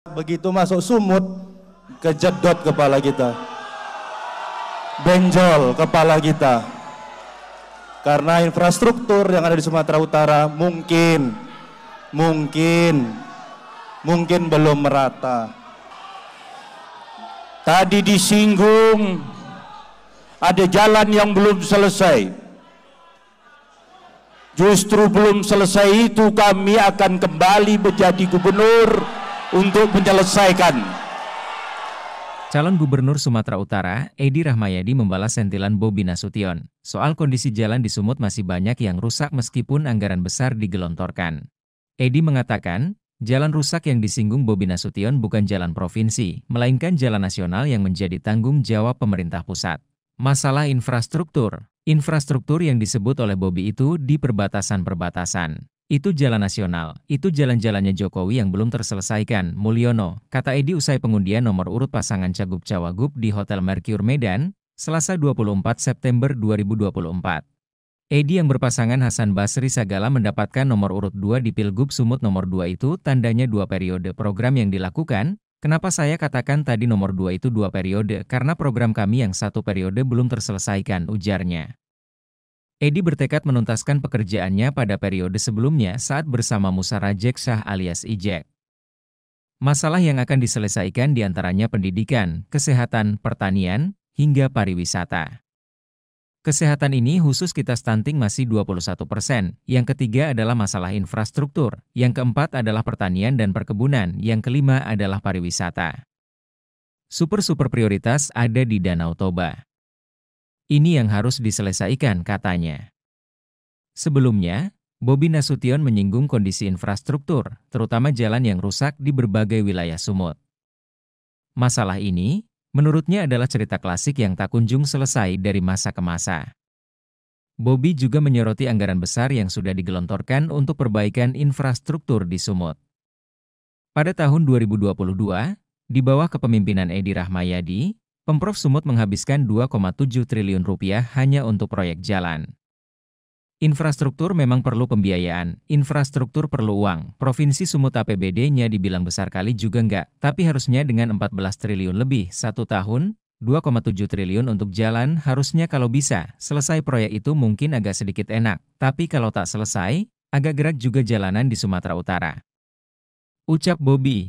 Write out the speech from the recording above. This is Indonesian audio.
Begitu masuk sumut, kejedot kepala kita. Benjol kepala kita. Karena infrastruktur yang ada di Sumatera Utara mungkin, mungkin, mungkin belum merata. Tadi disinggung, ada jalan yang belum selesai. Justru belum selesai itu kami akan kembali menjadi gubernur untuk menyelesaikan. Calon Gubernur Sumatera Utara, Edi Rahmayadi membalas sentilan Bobi Nasution. Soal kondisi jalan di Sumut masih banyak yang rusak meskipun anggaran besar digelontorkan. Edi mengatakan, jalan rusak yang disinggung Bobi Nasution bukan jalan provinsi, melainkan jalan nasional yang menjadi tanggung jawab pemerintah pusat. Masalah infrastruktur Infrastruktur yang disebut oleh Bobi itu di perbatasan-perbatasan. Itu jalan nasional, itu jalan-jalannya Jokowi yang belum terselesaikan, Mulyono, kata Edi usai pengundian nomor urut pasangan Cagup-Cawagup di Hotel Mercure Medan, Selasa 24 September 2024. Edi yang berpasangan Hasan Basri Sagala mendapatkan nomor urut 2 di Pilgub Sumut nomor 2 itu tandanya dua periode program yang dilakukan, Kenapa saya katakan tadi nomor dua itu dua periode? Karena program kami yang satu periode belum terselesaikan, ujarnya. Edi bertekad menuntaskan pekerjaannya pada periode sebelumnya saat bersama Musa Rajek Shah alias Ijek. Masalah yang akan diselesaikan diantaranya pendidikan, kesehatan, pertanian, hingga pariwisata. Kesehatan ini khusus kita stunting masih 21 persen, yang ketiga adalah masalah infrastruktur, yang keempat adalah pertanian dan perkebunan, yang kelima adalah pariwisata. Super-super prioritas ada di Danau Toba. Ini yang harus diselesaikan, katanya. Sebelumnya, Bobi Nasution menyinggung kondisi infrastruktur, terutama jalan yang rusak di berbagai wilayah Sumut. Masalah ini, menurutnya adalah cerita klasik yang tak kunjung selesai dari masa ke masa. Bobi juga menyoroti anggaran besar yang sudah digelontorkan untuk perbaikan infrastruktur di Sumut. Pada tahun 2022, di bawah kepemimpinan Edi Rahmayadi, Pemprov Sumut menghabiskan 2,7 triliun rupiah hanya untuk proyek jalan. Infrastruktur memang perlu pembiayaan, infrastruktur perlu uang. Provinsi Sumut APBD-nya dibilang besar kali juga enggak, tapi harusnya dengan 14 triliun lebih satu tahun, 2,7 triliun untuk jalan harusnya kalau bisa, selesai proyek itu mungkin agak sedikit enak, tapi kalau tak selesai, agak gerak juga jalanan di Sumatera Utara. Ucap Bobby,